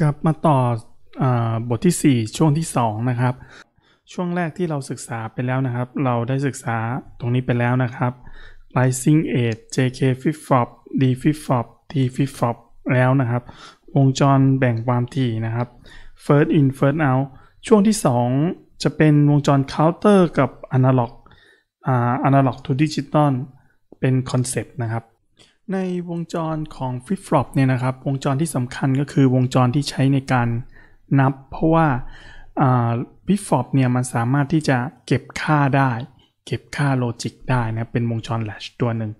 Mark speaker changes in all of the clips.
Speaker 1: กลับมาต่อบทที่ 4 ช่วงที่ 2 นะครับ ช่วงแรกที่เราศึกษาไปแล้วนะครับ เราได้ศึกษาตรงนี้ไปแล้วนะครับ rising edge jk flip flop d flip flop t flip flop แล้วนะครับ วงจรแบ่งความถี่นะครับ first in first out ช่วงที่ 2 จะเป็นวงจร counter กับ analog analog to digital เป็นคอนเซปต์นะครับในวงจรของ flip flop เนี่ยนะครับวงจรที่สำคัญก็คือวงจรที่ใช้ในการนับ เพราะว่าลิฟฟอปเนี่ยมันสามารถที่จะเก็บค่าได้ เก็บค่าโลจิกได้นะเป็นวงจรแลชตัวหนึ่ง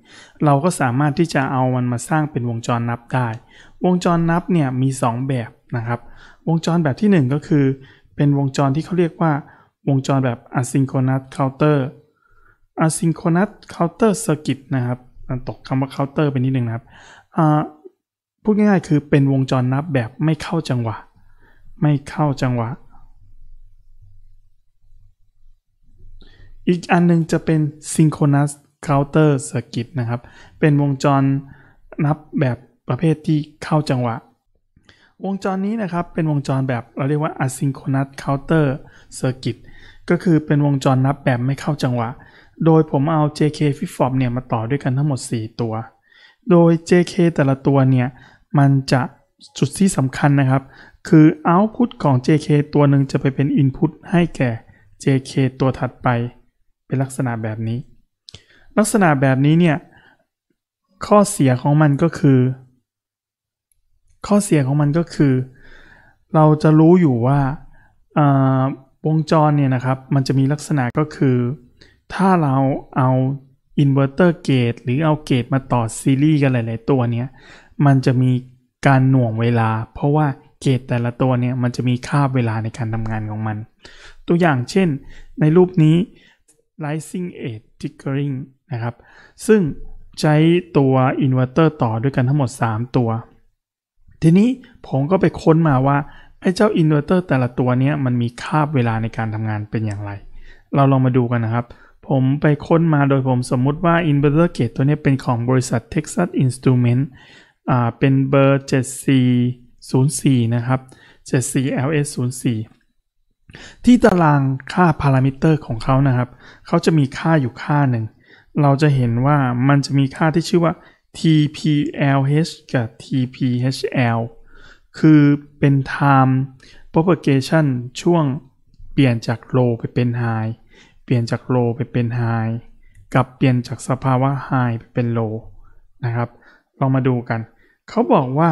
Speaker 1: เราก็สามารถที่จะเอามันมาสร้างเป็นวงจรนับได้วงจรนับเนี่ยมี 2 แบบนะครับ วงจรแบบที่1ก็คือเป็นวงจรที่เขาเรียกว่าวงจรแบบ asynchronous counter asynchronous counter circuit นะครับมันตกคำว่าเคาน์เตอร์ไปนิดนึงนะครับพูดง่ายๆคือเป็นวงจรนับแบบไม่เข้าจังหวะ ไม่เข้าจังหวะ อีกอันนึงจะเป็น synchronous counter circuit นะครับ เป็นวงจรนับแบบประเภทที่เข้าจังหวะ วงจรนี้นะครับเป็นวงจรแบบเราเรียกว่า asynchronous counter circuit ก็คือเป็นวงจรนับแบบไม่เข้าจังหวะโดยผมเอา JK f i p f o p เนี่ยมาต่อด้วยกันทั้งหมด 4 ตัว โดย JK แต่ละตัว เนี่ย มันจะ จุดที่สำคัญนะครับ คือ output ของ JK ตัวหนึ่งจะไปเป็น input ให้แก่ JK ตัวถัดไป เป็นลักษณะแบบนี้ ลักษณะแบบนี้ เนี่ย ข้อเสียของมันก็คือ ข้อเสียของมันก็คือ เราจะรู้อยู่ว่า วงจร เนี่ยนะครับ มันจะมีลักษณะก็คือถ้าเราเอาอินเวอร์เตอร์เกตหรือเอาเกตมาต่อซีรีส์กันหลายๆตัวเนี่ยมันจะมีการหน่วงเวลา เพราะว่าเกตแต่ละตัวเนี่ยมันจะมีค่าเวลาในการทำงานของมัน ตัวอย่างเช่น ในรูปนี้ rising edge tickering นะครับ ซึ่งใช้ตัวอินเวอร์เตอร์ต่อด้วยกันทั้งหมด 3 ตัว ทีนี้ผมก็ไปค้นมาว่า ไอ้เจ้าอินเวอร์เตอร์แต่ละตัวเนี่ยมันมีค่าเวลาในการทำงานเป็นอย่างไร เราลองมาดูกันนะครับผมไปค้นมาโดยผมสมมุติว่า inverter gate ตัวนี้เป็นของบริษัท Texas Instrument อ่าเป็นเบอร์7404นะครับ 74LS04 ที่ตารางค่าพารามิเตอร์ของเขานะครับ เขาจะมีค่าอยู่ค่าหนึ่ง เราจะเห็นว่ามันจะมีค่าที่ชื่อว่า TPLH กับ TPHL คือเป็น time propagation ช่วงเปลี่ยนจาก low ไปเป็น high เปลี่ยนจากโลไปเป็นไฮกับเปลี่ยนจากสภาวะไฮไปเป็นโลนะครับ ลองมาดูกัน เขาบอกว่า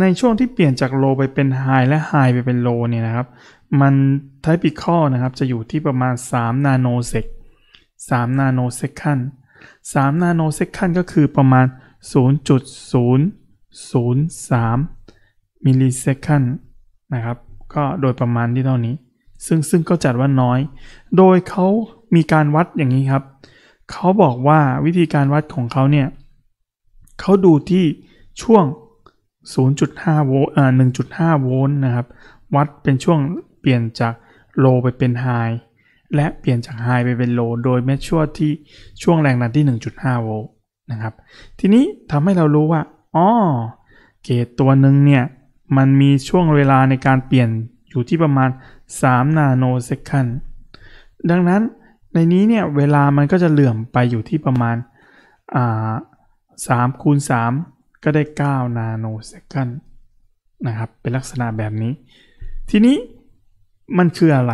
Speaker 1: ในช่วงที่เปลี่ยนจากโลไปเป็นไฮและไฮไปเป็นโลเนี่ยนะครับมันไทปิคอนะครับจะอยู่ที่ประมาณ3นาโนเซก3นาโนเซคัน3นาโนเซคันก็คือประมาณ 0.003มิลลิเซคันนะครับก็โดยประมาณที่เท่านี้ซึ่งซึ่งก็จัดว่าน้อย โดยเขามีการวัดอย่างนี้ครับ เขาบอกว่าวิธีการวัดของเขาเนี่ย เขาดูที่ช่วง 0.5 โวลต์อ่า1.5 โวลต์นะครับ วัดเป็นช่วงเปลี่ยนจากโลไปเป็นไฮ และเปลี่ยนจากไฮไปเป็นโล โดยเมชช่วที่ช่วงแรงดันที่ 1.5 โวลต์นะครับ ทีนี้ทำให้เรารู้ว่า อ๋อ เกตตัวหนึ่งเนี่ย มันมีช่วงเวลาในการเปลี่ยนอยู่ที่ประมาณ3นาโนเซคันดังนั้นในนี้เนี่ยเวลามันก็จะเหลื่อมไปอยู่ที่ประมาณสามคูณ 3 ก็ได้9นาโนเซคันนะครับ เป็นลักษณะแบบนี้ ทีนี้มันคืออะไร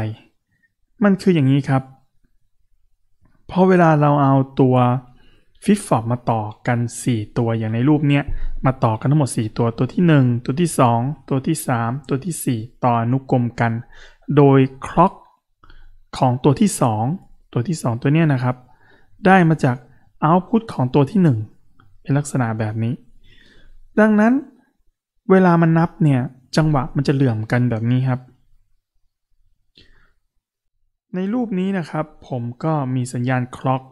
Speaker 1: มันคืออย่างนี้ครับพอเวลาเราเอาตัวฟิฟฟอบมาต่อกัน 4 ตัวอย่างในรูปเนี้ยมาต่อกันทั้งหมด 4 ตัวตัวที่ 1 ตัวที่ 2 ตัวที่ 3 ตัวที่ 4 ต่ออนุกรมกันโดยคล็อกของตัวที่ 2 ตัวที่ 2 ตัวเนี้ยนะครับ ได้มาจาก output ของตัวที่ 1 เป็นลักษณะแบบนี้ ดังนั้นเวลามันนับเนี่ย จังหวะมันจะเหลื่อมกันแบบนี้ครับ ในรูปนี้นะครับผมก็มีสัญญาณคล็อก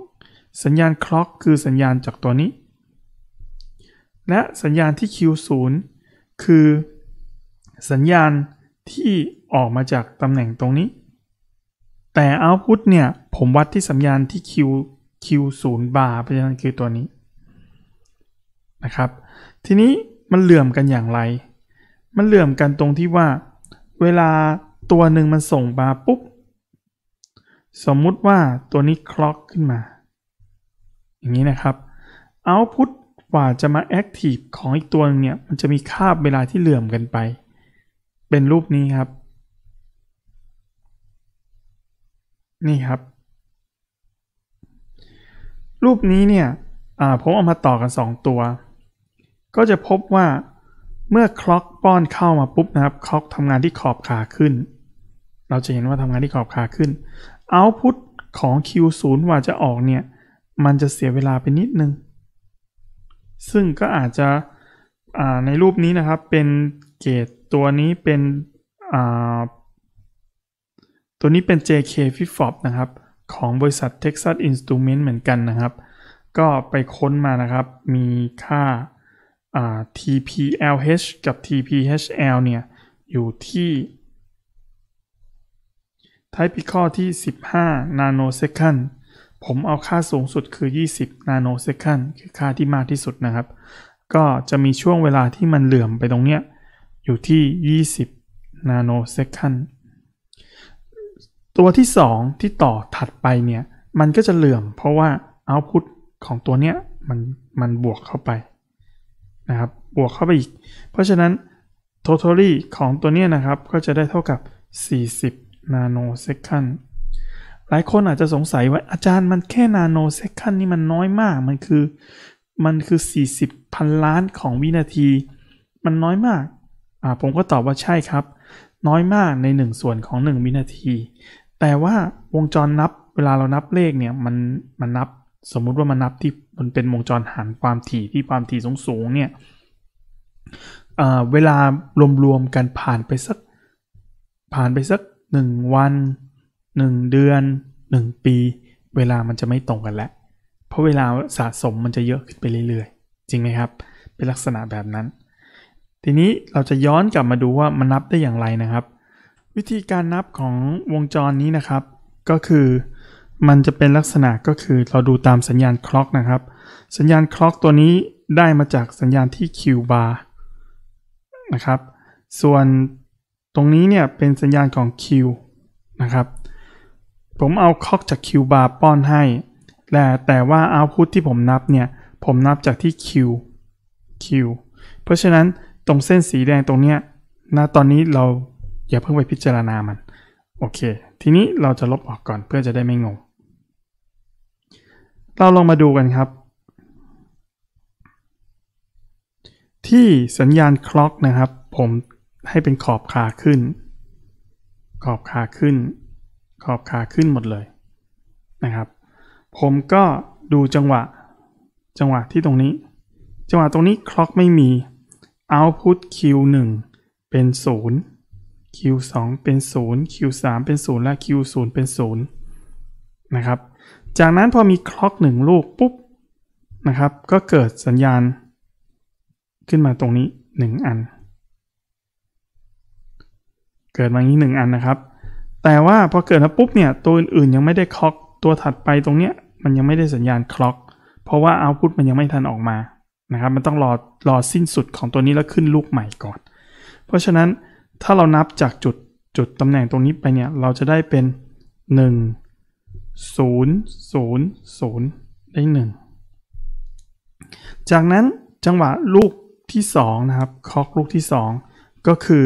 Speaker 1: สัญญาณคล็อกคือสัญญาณจากตัวนี้ และสัญญาณที่ Q0 คือสัญญาณที่ออกมาจากตำแหน่งตรงนี้ แต่ output เนี่ยผมวัดที่สัญญาณที่ Q Q 0บาร์เพราะฉะนั้นคือตัวนี้นะครับทีนี้มันเหลื่อมกันอย่างไร มันเหลื่อมกันตรงที่ว่า เวลาตัวหนึ่งมันส่งบาร์ปุ๊บ สมมุติว่าตัวนี้คล็อกขึ้นมา อย่างนี้นะครับ output กว่าจะมา active ของอีกตัวนึงเนี่ย มันจะมีคาบเวลาที่เหลื่อมกันไปเป็นรูปนี้ครับ นี่ครับ รูปนี้เนี่ยผมเอามาต่อกัน 2 ตัว ก็จะพบว่าเมื่อคล็อกป้อนเข้ามาปุ๊บนะครับคล็อกทำงานที่ขอบขาขึ้น เราจะเห็นว่าทำงานที่ขอบขาขึ้นเอาพุทของ Q0 ว่าจะออกเนี่ย มันจะเสียเวลาไปนิดนึง ซึ่งก็อาจจะในรูปนี้นะครับเป็นเกตตัวนี้เป็น ตัวนี้เป็น JK f i f o p นะครับ ของบริษัท Texas Instrument เหมือนกันนะครับ ก็ไปค้นมานะครับมีค่า TPLH กับ TPHL เนี่ย อยู่ที่ Type p i c o ที่ 15 nanosecond ผมเอาค่าสูงสุดคือ 20 nanosecond คือค่าที่มากที่สุดนะครับ ก็จะมีช่วงเวลาที่มันเหลื่อมไปตรงเนี้ยอยู่ที่ 20 นาโนเซคันตัวที่ 2 ที่ต่อถัดไปเนี่ย มันก็จะเหลื่อม เพราะว่าเอาต์พุตของตัวเนี้ยมันมันบวกเข้าไปนะครับ บวกเข้าไปอีก เพราะฉะนั้น totally ของตัวเนี้ยนะครับ ก็จะได้เท่ากับ 40 นาโนเซคันหลายคนอาจจะสงสัยว่าอาจารย์มันแค่นาโนเซคันนี่มันน้อยมาก มันคือมันคือ 40 พันล้านของวินาที มันน้อยมากผมก็ตอบว่าใช่ครับ น้อยมากใน 1 ส่วนของ1วินาที แต่ว่าวงจรนับเวลาเรานับเลขเนี่ยมันมันนับ สมมุติว่ามันนับที่มันเป็นวงจรหารความถี่ที่ความถี่สูงสูงเนี่ยเวลารวม ๆ กันผ่านไปสักผ่านไปสัก1วัน1 เดือน 1 ปี เวลามันจะไม่ตรงกันแล้วเพราะเวลาสะสมมันจะเยอะขึ้นไปเรื่อยๆ จริงไหมครับเป็นลักษณะแบบนั้นทีนี้เราจะย้อนกลับมาดูว่ามันนับได้อย่างไรนะครับ วิธีการนับของวงจรนี้นะครับก็คือมันจะเป็นลักษณะก็คือเราดูตามสัญญาณคล็อกนะครับ สัญญาณคล็อกตัวนี้ได้มาจากสัญญาณที่ Q bar นะครับส่วนตรงนี้เนี่ยเป็นสัญญาณของ Q นะครับผมเอาคล็อกจาก Q bar ป้อนให้แต่แต่ว่าเอาพุทที่ผมนับเนี่ยผมนับจากที่ Q Q เพราะฉะนั้นตรงเส้นสีแดงตรงเนี้ยนะตอนนี้เราอย่าเพิ่งไปพิจารณามัน โอเค ทีนี้เราจะลบออกก่อนเพื่อจะได้ไม่งง เราลองมาดูกันครับ ที่สัญญาณคล็อกนะครับ ผมให้เป็นขอบขาขึ้น ขอบขาขึ้น ขอบขาขึ้นหมดเลยนะครับ ผมก็ดูจังหวะจังหวะที่ตรงนี้ จังหวะตรงนี้คล็อกไม่มี output q 1เป็น 0 q 2เป็น 0 q 3เป็น 0 และ q 0เป็น0นะครับจากนั้นพอมีคล็อก 1 ลูกปุ๊บนะครับ ก็เกิดสัญญาณ ขึ้นมาตรงนี้ 1 อัน เกิดมาอย่างนี้ 1 อันนะครับ แต่ว่าพอเกิดมาปุ๊บเนี่ยตัวอื่น ๆ ยังไม่ได้คล็อกตัวถัดไปตรงเนี้ยมันยังไม่ได้สัญญาณคล็อก เพราะว่าเอาพุทมันยังไม่ทันออกมานะครับมันต้องรอรอสิ้นสุดของตัวนี้แล้วขึ้นลูกใหม่ก่อน เพราะฉะนั้นถ้าเรานับจากจุดจุดตำแหน่งตรงนี้ไปเนี่ยเราจะได้เป็น 1 0 0 0 ได้ 1 จากนั้นจังหวะลูกที่2นะครับคอกลูกที่ 2 ก็คือ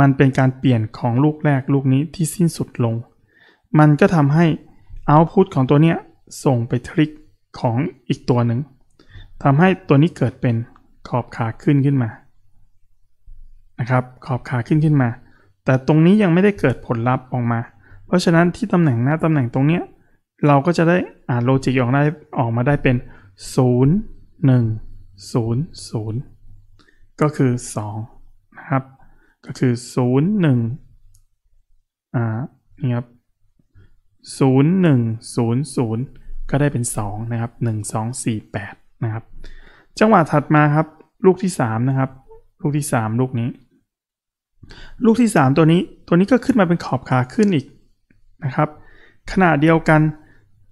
Speaker 1: มันเป็นการเปลี่ยนของลูกแรกลูกนี้ที่สิ้นสุดลง มันก็ทำให้ output ของตัวเนี้ยส่งไปทริกของอีกตัวหนึ่งทำให้ตัวนี้เกิดเป็นขอบขาขึ้นขึ้นมา นะครับ ขอบขาขึ้นขึ้นมา แต่ตรงนี้ยังไม่ได้เกิดผลลัพธ์ออกมา เพราะฉะนั้นที่ตำแหน่งหน้าตำแหน่งตรงเนี้ย เราก็จะได้อ่านโลจิกออกได้ออกมาได้เป็น 0 1 0 0 ก็คือ2นะครับ ก็คือ 0 1อ่า นี่ครับ0 1 0 0ก็ได้เป็น 2 นะครับ 1 2 4 8นะครับจังหวะถัดมาครับลูกที่3นะครับลูกที่ 3 ลูกนี้ ลูกที่ 3 ตัวนี้ตัวนี้ก็ขึ้นมาเป็นขอบขาขึ้นอีกนะครับขนาดเดียวกัน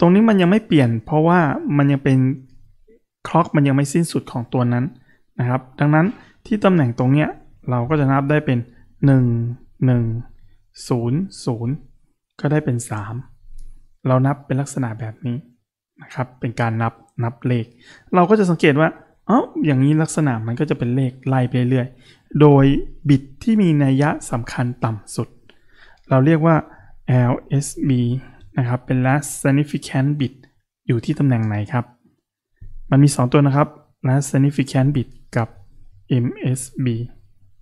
Speaker 1: ตรงนี้มันยังไม่เปลี่ยนเพราะว่ามันยังเป็นคล็อกมันยังไม่สิ้นสุดของตัวนั้นนะครับดังนั้นที่ตำแหน่งตรงเนี้ยเราก็จะนับได้เป็น 1 1 0 0 ก็ได้เป็น 3 เรานับเป็นลักษณะแบบนี้นะครับเป็นการนับนับเลข เราก็จะสังเกตว่าเอ้าอย่างนี้ลักษณะมันก็จะเป็นเลขไล่ไปเรื่อยๆ โดยบิตที่มีนัยยะสำคัญต่ำสุด เราเรียกว่า LSB นะครับ เป็น last significant bit อยู่ที่ตำแหน่งไหนครับ มันมี 2 ตัวนะครับ last significant bit กับ MSB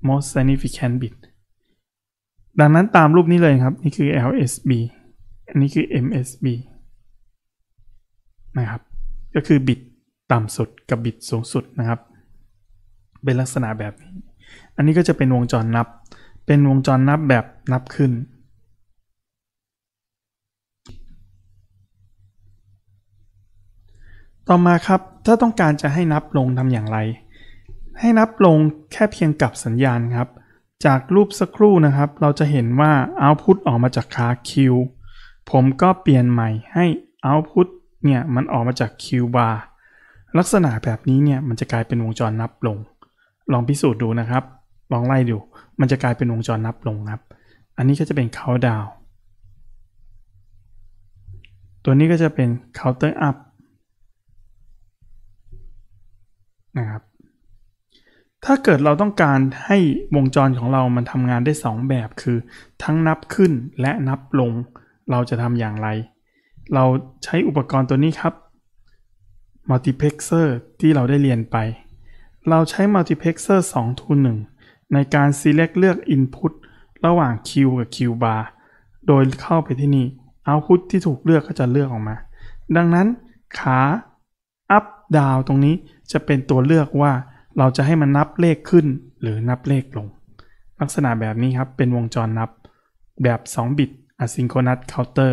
Speaker 1: most significant bit ดังนั้นตามรูปนี้เลยครับ นี่คือ LSB อันนี้คือ MSB นะครับก็คือบิตต่ำสุดกับบิตสูงสุดนะครับ เป็นลักษณะแบบนี้อันนี้ก็จะเป็นวงจรนับ เป็นวงจรนับแบบนับขึ้น ต่อมาครับถ้าต้องการจะให้นับลงทำอย่างไร ให้นับลงแค่เพียงกับสัญญาณครับ จากรูปสักครู่นะครับเราจะเห็นว่า output ออกมาจากคา Q ผมก็เปลี่ยนใหม่ให้ output เนี่ยมันออกมาจาก Q bar ลักษณะแบบนี้เนี่ยมันจะกลายเป็นวงจรนับลง ลองพิสูจน์ดูนะครับ ลองไล่ดูมันจะกลายเป็นวงจรนับลงครับ อันนี้ก็จะเป็น count down ตัวนี้ก็จะเป็น counter up นะครับถ้าเกิดเราต้องการให้วงจรของเรามันทำงานได้ 2 แบบคือ ทั้งนับขึ้นและนับลงเราจะทำอย่างไรเราใช้อุปกรณ์ตัวนี้ครับมัลติเพกเซอร์ที่เราได้เรียนไป เราใช้มัลติเพกเซอร์2ทูหนึ่งในการ select เลือก Input ระหว่าง Q กับ Q bar โดยเข้าไปที่นี่ Output ที่ถูกเลือกก็จะเลือกออกมา ดังนั้นขา up down ตรงนี้จะเป็นตัวเลือกว่าเราจะให้มันนับเลขขึ้น หรือนับเลขลง ลักษณะแบบนี้ครับเป็นวงจรนับแบบ2บิต asynchronous counter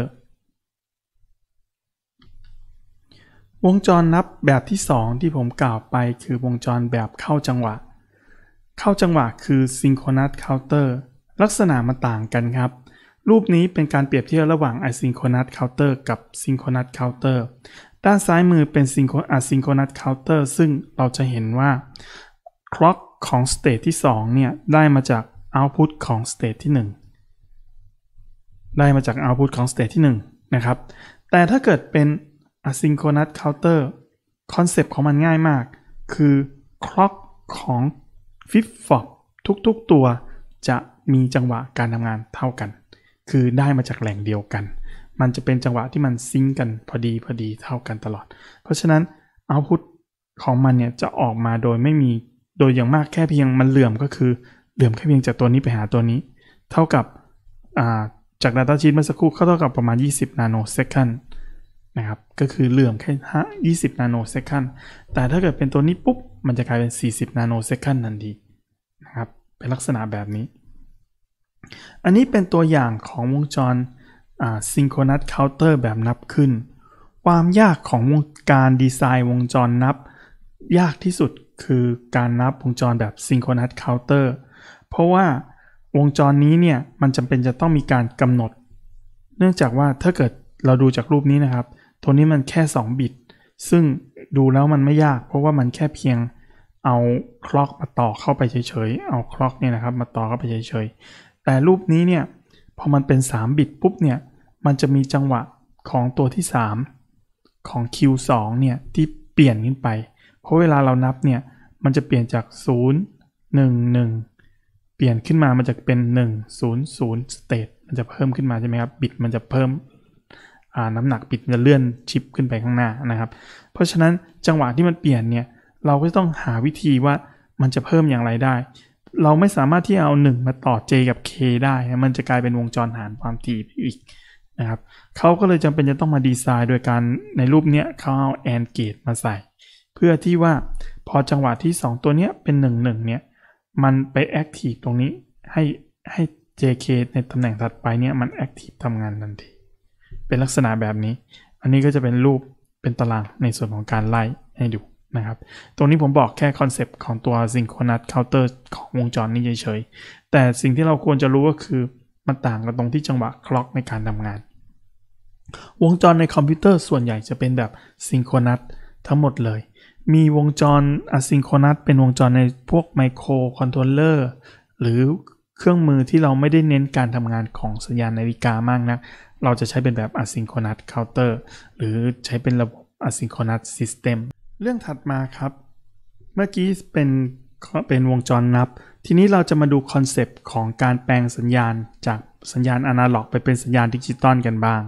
Speaker 1: วงจรนับแบบที่ 2 ที่ผมกล่าวไปคือวงจรแบบเข้าจังหวะ เข้าจังหวะคือ synchronous counter ลักษณะมันต่างกันครับ รูปนี้เป็นการเปรียบเทียบระหว่าง asynchronous counter กับ synchronous counter ด้านซ้ายมือเป็น asynchronous counter ซึ่งเราจะเห็นว่า clock ของ state ที่ 2 เนี่ยได้มาจาก output ของ state ที่ 1 ได้มาจาก output ของ state ที่1นะครับแต่ถ้าเกิดเป็น asynchronous counter คอนเซปต์ของมันง่ายมาก คือคล็อกของ flip flop ทุกๆตัว จะมีจังหวะการทำงานเท่ากัน คือได้มาจากแหล่งเดียวกัน มันจะเป็นจังหวะที่มันซิงกันพอดีพอดีเท่ากันตลอด เพราะฉะนั้นเอาพุทของมันเนี่ย จะออกมาโดยไม่มี โดยอย่างมากแค่เพียงมันเหลื่อมก็คือ เหลื่อมแค่เพียงจากตัวนี้ไปหาตัวนี้ เท่ากับาจาก Data Sheet เมื่อสักครู่ เท่ากับประมาณ 20นาโนเซคันด์นะครับ ก็คือเหลื่อมแค่ 20าินาโนเซคันแต่ถ้าเกิดเป็นตัวนี้ปุ๊บ มันจะกลายเป็น 40 นาโนเซคันทันทีนะครับ เป็นลักษณะแบบนี้ อันนี้เป็นตัวอย่างของวงจรซิงโครนัสเคาน์เตอร์แบบนับขึ้น ความยากของวงการดีไซน์วงจรนับ ยากที่สุดคือการนับวงจรแบบซิงโครนัสเคาน์เตอร์ เพราะว่าวงจรนี้เนี่ย มันจำเป็นจะต้องมีการกำหนด เนื่องจากว่าถ้าเกิดเราดูจากรูปนี้นะครับตัวนี้มันแค่2บิต ซึ่งดูแล้วมันไม่ยาก เพราะว่ามันแค่เพียงเอาคล็อกมาต่อเข้าไปเฉยๆ เอาคล็อกเนี่ยนะครับมาต่อเข้าไปเฉยๆ แต่รูปนี้เนี่ยพอมันเป็น3บิตปุ๊บเนี่ย มันจะมีจังหวะของตัวที่ 3 ของ Q2 เนี่ยที่เปลี่ยนขึ้นไป เพราะเวลาเรานับเนี่ย มันจะเปลี่ยนจาก 0 1 1 เปลี่ยนขึ้นมา มันจะเป็น1 0 0 state มันจะเพิ่มขึ้นมาใช่ไหมครับบิตมันจะเพิ่มน้ำหนักปิดจะเลื่อนชิปขึ้นไปข้างหน้านะครับเพราะฉะนั้นจังหวะที่มันเปลี่ยนเนี่ยเราก็ต้องหาวิธีว่ามันจะเพิ่มอย่างไรได้ เราไม่สามารถที่เอา 1 มาต่อ J กับ K ได้มันจะกลายเป็นวงจรหารความถี่อีกนะครับเขาก็เลยจำเป็นจะต้องมาดีไซน์โดยการในรูปเนี้ยเขาเอาแอนเก e มาใส่ เพื่อที่ว่าพอจังหวะที่ 2 ตัวเนี้ยเป็น 1 1เนี่ยมันไปแอคทีฟตรงนี้ให้ให้ JK ในตำแหน่งถัดไปเนี่ยมันแอคทีฟทำงานทันทีเป็นลักษณะแบบนี้ อันนี้ก็จะเป็นรูปเป็นตารางในส่วนของการไล่ให้ดูนะครับ ตรงนี้ผมบอกแค่คอนเซปต์ของตัว synchronous counter ของวงจรนี้เฉยๆ แต่สิ่งที่เราควรจะรู้ก็คือมันต่างกันตรงที่จังหวะคล็อกในการทำงาน วงจรในคอมพิวเตอร์ส่วนใหญ่จะเป็นแบบ synchronous ทั้งหมดเลย มีวงจร asynchronous เป็นวงจรในพวกไมโครคอนโทรลเลอร์หรือเครื่องมือที่เราไม่ได้เน้นการทำงานของสัญญาณนาฬิกามากนะักเราจะใช้เป็นแบบ asynchronous counter หรือใช้เป็นระบบ asynchronous system เรื่องถัดมาครับ เมื่อกี้เป็นเป็นวงจรนับ ทีนี้เราจะมาดูคอนเซปต์ของการแปลงสัญญาณจากสัญญาณอนาล็อกไปเป็นสัญญาณดิจิตอลกันบ้าง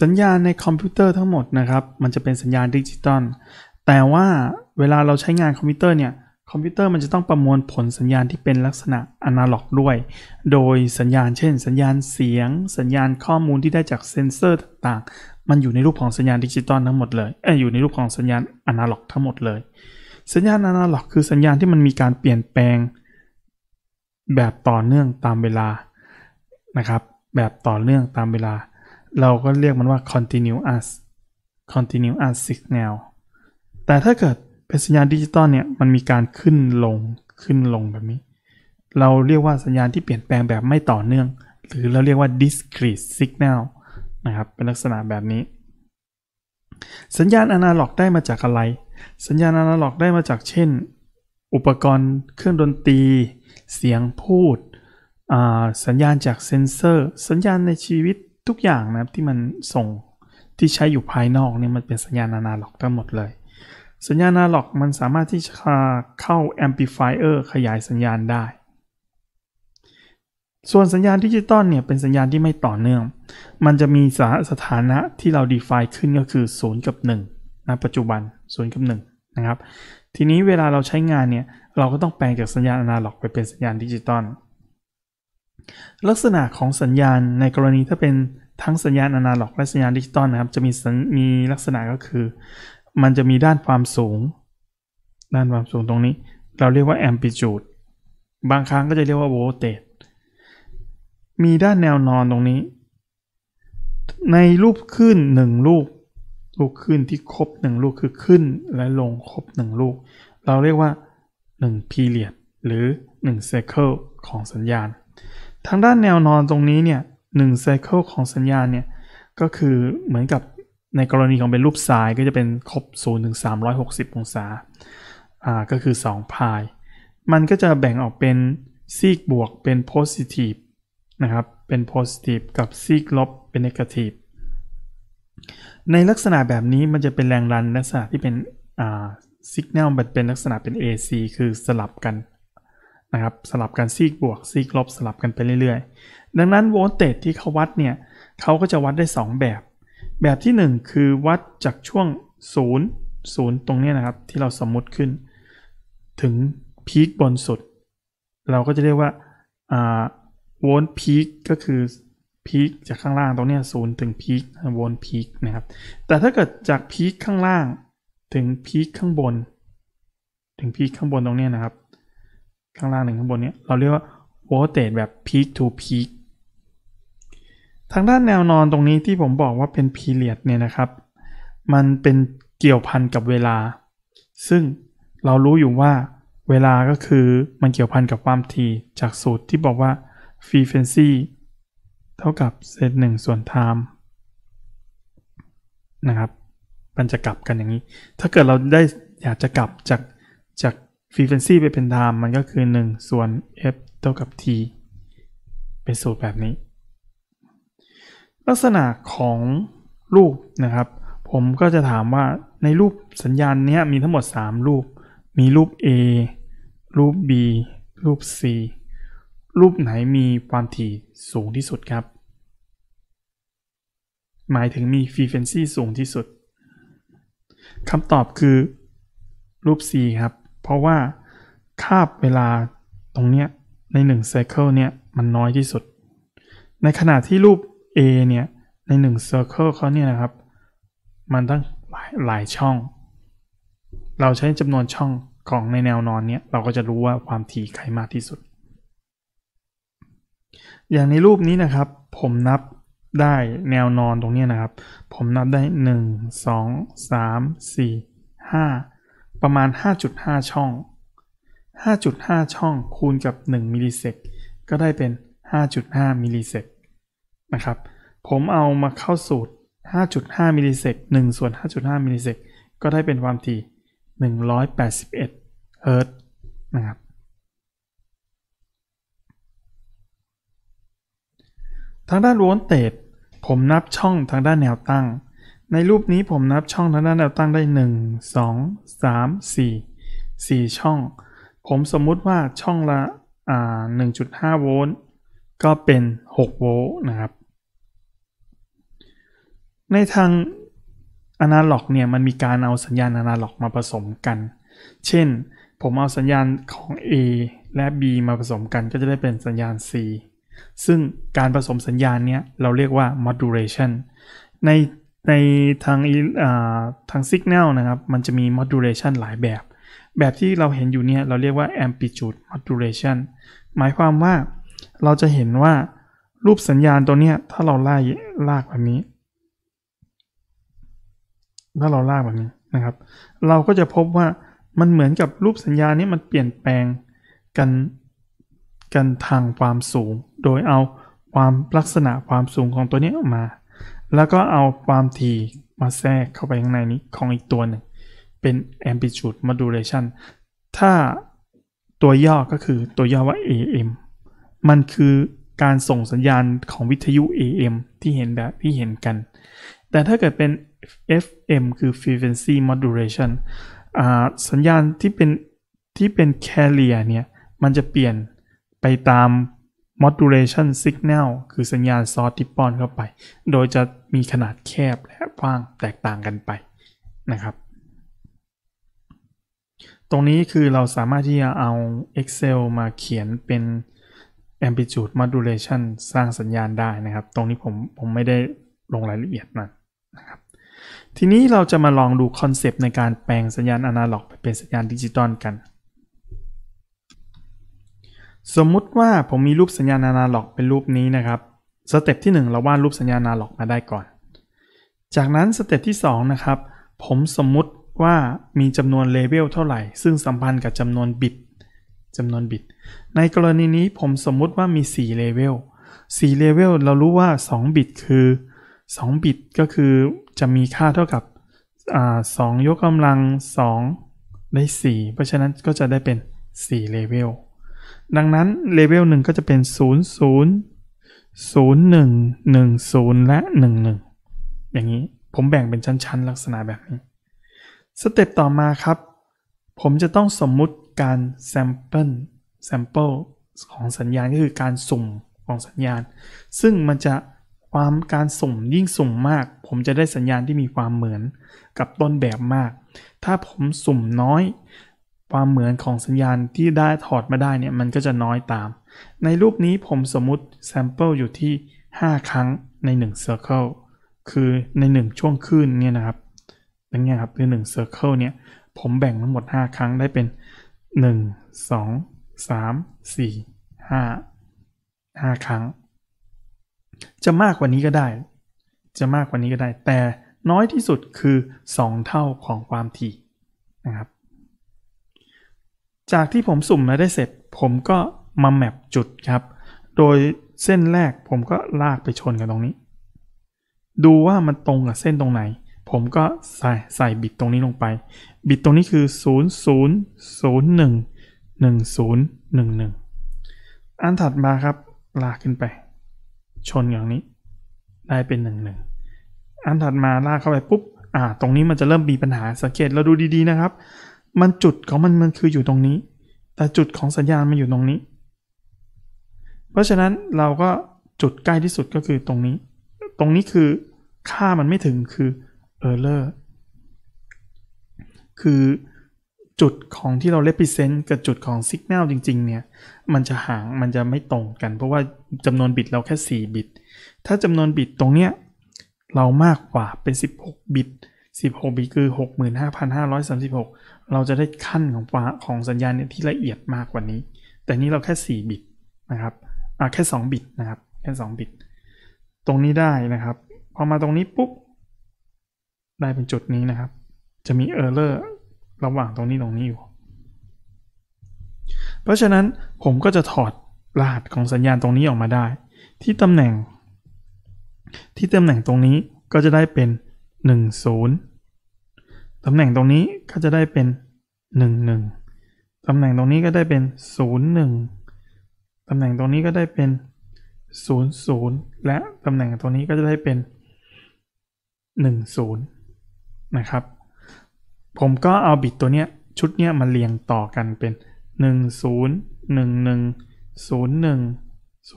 Speaker 1: สัญญาณในคอมพิวเตอร์ทั้งหมดนะครับ มันจะเป็นสัญญาณดิจิตอลแต่ว่าเวลาเราใช้งานคอมพิวเตอร์เนี่ยคอมพิวเตอร์มันจะต้องประมวลผลสัญญาณที่เป็นลักษณะอนาล็อกด้วย โดยสัญญาณเช่นสัญญาณเสียง สัญญาณข้อมูลที่ได้จากเซ็นเซอร์ ต่างๆมันอยู่ในรูปของสัญญาณดิจิตอลทั้งหมดเลยเอออยู่ในรูปของสัญญาณอนาล็อก ทั้งหมดเลย สัญญาณอนาล็อกคือสัญญาณที่มันมีการเปลี่ยนแปลง แบบต่อเนื่องตามเวลา นะครับ แบบต่อเนื่องตามเวลา เราก็เรียกมันว่า continuous continuous signal แต่ถ้าเกิดป็นสัญญาณดิจิตอลเนี่ยมันมีการขึ้นลงขึ้นลงแบบนี้ เราเรียกว่าสัญญาณที่เปลี่ยนแปลงแบบไม่ต่อเนื่อง หรือเราเรียกว่า discrete signal นะครับเป็นลักษณะแบบนี้ สัญญาณอนาล็อกได้มาจากอะไร สัญญาณอนาล็อกได้มาจากเช่น อุปกรณ์เครื่องดนตรี เสียงพูด สัญญาณจากเซนเซอร์ สัญญาณในชีวิตทุกอย่างนะครับที่มันส่งที่ใช้อยู่ภายนอกเนี่ยมันเป็นสัญญาณอนาล็อกทั้งหมดเลยสัญญาณอนาล็อกมันสามารถที่จะเข้าแอมพลิฟายเออร์ขยายสัญญาณได้ ส่วนสัญญาณดิจิตอลเนี่ยเป็นสัญญาณที่ไม่ต่อเนื่อง มันจะมีสสถานะที่เราดีไฟขึ้นก็คือ 0 กับ1นะปัจจุบัน 0 กับ 1 นะครับ ทีนี้เวลาเราใช้งานเนี่ย เราก็ต้องแปลงจากสัญญาณอนาล็อก ไปเป็นสัญญาณดิจิตอล ลักษณะของสัญญาณในกรณีถ้าเป็นทั้งสัญญาณอนาล็อก และสัญญาณดิจิตอลนะครับจะมีมีลักษณะก็คือมันจะมีด้านความสูง ด้านความสูงตรงนี้ เราเรียกว่าแอมพลิจูด บางครั้งก็จะเรียกว่าโวลเตจมีด้านแนวนอนตรงนี้ ในรูปขึ้นหนึ่งลูกลูกขึ้นที่ครบหนึ่งลูกคือขึ้น และลงครบหนึ่งลูก เราเรียกว่า 1 period หรือ1 cycle ของสัญญาณ ทางด้านแนวนอนตรงนี้เนี่ย1 cycle ของสัญญาณเนี่ยก็คือเหมือนกับในกรณีของเป็นรูปซ้ายก็จะเป็นครบ0ถึง 360 องศาอ่าก็คือ2พาย มันก็จะแบ่งออกเป็นซีกบวกเป็น positive นะครับ เป็น positive กับซีกลบเป็น negative ในลักษณะแบบนี้มันจะเป็นแรงรันลักษณะที่เป็นอ่าสัญญาณมันเป็นลักษณะเป็น AC คือสลับกันนะครับสลับกันซีกบวกซีกลบสลับกันไปเรื่อยๆ ดังนั้นโวลเตจที่เขาวัดเนี่ยเขาก็จะวัดได้ 2 แบบแบบที่ 1 คือวัดจากช่วง0 0ตรงนี้นะครับที่เราสมมุติขึ้นถึงพีคบนสุดเราก็จะเรียกว่าโวลต์พีคก็คือพีคจากข้างล่างตรงนี้ศูนย์ถึงพีคโวลต์พีคนะครับแต่ถ้าเกิดจากพีคข้างล่างถึงพีคข้างบนถึงพีคข้างบนตรงนี้นะครับข้างล่างหนึ่งข้างบนเนี้เราเรียกว่าโวลเตจแบบพีคทูพีคทางด้านแนวนอนตรงนี้ที่ผมบอกว่าเป็นพีเรียดเนี่ยนะครับ มันเป็นเกี่ยวพันกับเวลา ซึ่งเรารู้อยู่ว่าเวลาก็คือมันเกี่ยวพันกับความถี่จากสูตรที่บอกว่า frequency เท่ากับเซตหนึ่งส่วน time นะครับ มันจะกลับกันอย่างนี้ ถ้าเกิดเราได้อยากจะกลับจากจาก frequency ไปเป็น time มันก็คือ 1 ส่วน f เท่ากับ t เป็นสูตรแบบนี้ลักษณะของรูปนะครับ ผมก็จะถามว่าในรูปสัญญาณนี้มีทั้งหมด 3 รูป มีรูป A รูป B รูป C รูปไหนมีความถี่สูงที่สุดครับ หมายถึงมีฟรีเฟนซีสูงที่สุดคำตอบคือรูป C ครับ เพราะว่าคาบเวลาตรงเนี้ยใน 1 Cycle เนี่ยมันน้อยที่สุด ในขณะที่รูป A เนี่ย ในหนึ่ง Circle เขาเนี่ยนะครับ มันตั้งหลายหลายช่อง เราใช้จำนวนช่องของในแนวนอนเนี่ย เราก็จะรู้ว่าความถี่ใครมากที่สุด อย่างในรูปนี้นะครับ ผมนับได้แนวนอนตรงนี้นะครับ ผมนับได้ 1 2 3 4 5 ประมาณ 5.5 ช่อง 5.5 ช่องคูณกับ 1 มิลลิเซกก็ได้เป็น 5.5 มิลลิเซกนะครับผมเอามาเข้าสูตร 5.5มิลลิเซก1ส่วน5.5มิลลิเซกก็ได้เป็นความถี่ 181เฮิร์ตนะครับ ทางด้านโวลเตจผมนับช่องทางด้านแนวตั้ง ในรูปนี้ผมนับช่องทางด้านแนวตั้งได้ 1 2 3 4 4 ช่อง ผมสมมุติว่าช่องละ1.5โวลต์ก็เป็น6โวลต์นะครับในทางอนาล็อกเนี่ยมันมีการเอาสัญญาณอนาล็อกมาผสมกัน เช่นผมเอาสัญญาณของ A และ B มาผสมกันก็จะได้เป็นสัญญาณ C ซึ่งการผสมสัญญาณเนี่ยเราเรียกว่า modulation ในในทางทาง signal นะครับ มันจะมี modulation หลายแบบ แบบที่เราเห็นอยู่เนี่ยเราเรียกว่า amplitude modulation หมายความว่าเราจะเห็นว่ารูปสัญญาณตัวเนี้ยถ้าเราไล่ลากแบบนี้ถ้าเราลากแบบนี้นะครับ เราก็จะพบว่ามันเหมือนกับรูปสัญญานี้มันเปลี่ยนแปลงกันกันทางความสูง โดยเอาความลักษณะความสูงของตัวนี้ออกมา แล้วก็เอาความถี่มาแทรกเข้าไปข้างในนี้ ของอีกตัวหนึ่งเป็น amplitude modulation ถ้าตัวย่อก็คือตัวย่อว่า AM มันคือการส่งสัญญาณของวิทยุ AM ที่เห็นแบบที่เห็นกัน แต่ถ้าเกิดเป็น FM คือ frequency modulation สัญญาณที่เป็นที่เป็น carrier เนี่ยมันจะเปลี่ยนไปตาม modulation signal คือสัญญาณซอสที่ป้อนเข้าไป โดยจะมีขนาดแคบและกว้างแตกต่างกันไปนะครับ ตรงนี้คือเราสามารถที่จะเอา Excel มาเขียนเป็น amplitude modulation สร้างสัญญาณได้นะครับ ตรงนี้ผมผมไม่ได้ลงรายละเอียดมาทีนี้เราจะมาลองดูคอนเซปต์ในการแปลงสัญญาณอนาล็อกไปเป็นสัญญาณดิจิตอลกัน สมมุติว่าผมมีรูปสัญญาณอนาล็อก เป็นรูปนี้นะครับสเต็ปที่ 1 เราวาดรูปสัญญาณอนาล็อกมาได้ก่อน จากนั้นสเต็ปที่ 2 นะครับ ผมสมมุติว่ามีจำนวนเลเวลเท่าไหร่ ซึ่งสัมพันธ์กับจำนวนบิตจำนวนบิต ในกรณีนี้ผมสมมุติว่ามี4เลเวล4เลเวลเรารู้ว่า2บิตคือ2บิตก็คือจะมีค่าเท่ากับสอ2ยกกำลัง 2 ได้ 4 เพราะฉะนั้นก็จะได้เป็น 4 เลเวล ดังนั้นเลเวล1ก็จะเป็น 0 0 0 1 1 0 และ 1 1 อย่างนี้ผมแบ่งเป็นชั้น ๆ ลักษณะแบบนี้ สเต็ปต่อมาครับ ผมจะต้องสมมุติการ sample sample ของสัญญาณก็คือการสุ่มของสัญญาณ ซึ่งมันจะความการสุ่มยิ่งสุ่มมาก ผมจะได้สัญญาณที่มีความเหมือนกับต้นแบบมาก ถ้าผมสุ่มน้อยความเหมือนของสัญญาณที่ได้ถอดมาได้เนี่ย มันก็จะน้อยตาม ในรูปนี้ผมสมมุติ sample อยู่ที่ 5 ครั้งใน 1 circle คือใน 1 ช่วงขึ้นเนี่ยนะครับอย่างเงี้ยครับคือ1 circle เนี่ย ผมแบ่งทั้งหมด 5 ครั้งได้เป็น 1 2 3 4 5 5 ครั้งจะมากกว่านี้ก็ได้ จะมากกว่านี้ก็ได้ แต่น้อยที่สุดคือ 2 เท่าของความถี่นะครับ จากที่ผมสุ่มมาได้เสร็จผมก็มาแมปจุดครับ โดยเส้นแรกผมก็ลากไปชนกับตรงนี้ ดูว่ามันตรงกับเส้นตรงไหน ผมก็ใส่ใส่บิตตรงนี้ลงไป บิตตรงนี้คือ0 0 0 1 1 0 1 1 อันถัดมาครับลากขึ้นไปชนอย่างนี้ ได้เป็นหนึ่งหนึ่งอันถัดมาลากเข้าไปปุ๊บอ่าตรงนี้มันจะเริ่มมีปัญหาสังเกตเราดูดีๆ นะครับ มันจุดของมันมันคืออยู่ตรงนี้ แต่จุดของสัญญาณมันอยู่ตรงนี้ เพราะฉะนั้นเราก็จุดใกล้ที่สุดก็คือตรงนี้ ตรงนี้คือค่ามันไม่ถึงคือเออร์เลอร์คือจุดของที่เราเล p ิเซนต์กับจุดของสัญญาณจริงๆเนี่ยมันจะห่าง มันจะไม่ตรงกัน เพราะว่าจำนวนบิตเราแค่ 4 บิตถ้าจำนวนบิตตรงเนี้ยเรามากกว่าเป็น 16 บิต16บิตคือ65,536 เราจะได้ขั้นของฟ้าของสัญญาณเนี่ยที่ละเอียดมากกว่านี้ แต่นี้เราแค่4บิตนะครับอ่าแค่2บิตนะครับแค่2บิตตรงนี้ได้นะครับพอมาตรงนี้ปุ๊บได้เป็นจุดนี้นะครับ จะมี error ระหว่างตรงนี้ตรงนี้อยู่ เพราะฉะนั้นผมก็จะถอดรหัสของสัญญาณตรงนี้ออกมาได้ ที่ตำแหน่ง ที่ตำแหน่งตรงนี้ก็จะได้เป็น 10ตำแหน่งตรงนี้ก็จะได้เป็น 11ตำแหน่งตรงนี้ก็ได้เป็น01ตำแหน่งตรงนี้ก็ได้เป็น 00และตำแหน่งตรงนี้ก็จะได้เป็น 10 นะครับผมก็เอาบิตตัวเนี้ย ชุดเนี้ยมาเรียงต่อกันเป็น 1 0 1 1 0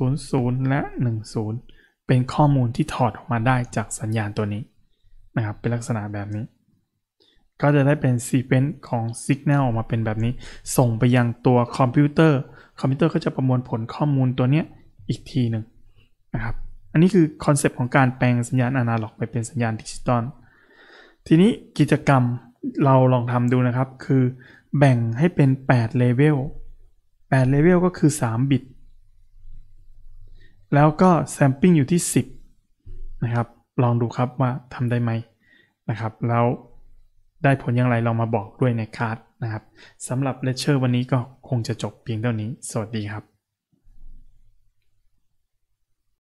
Speaker 1: 1 00 และ 10 เป็นข้อมูลที่ถอดออกมาได้จากสัญญาณตัวนี้นะครับเป็นลักษณะแบบนี้ ก็จะได้เป็นซีเควนต์ของสัญญาณออกมาเป็นแบบนี้ ส่งไปยังตัวคอมพิวเตอร์ คอมพิวเตอร์ก็จะประมวลผลข้อมูลตัวเนี้ยอีกทีหนึ่งนะครับอันนี้คือคอนเซปต์ของการแปลงสัญญาณอนาล็อกไปเป็นสัญญาณดิจิตอลทีนี้กิจกรรมเราลองทำดูนะครับ คือแบ่งให้เป็น8เลเวล8เลเวลก็คือ3บิต แล้วก็แซมปิ้งอยู่ที่ 10 นะครับ ลองดูครับว่าทำได้ไหมนะครับ แล้วได้ผลอย่างไรเรามาบอกด้วยในคาร์ดนะครับ สำหรับเลคเชอร์วันนี้ก็คงจะจบเพียงเท่านี้ สวัสดีครับ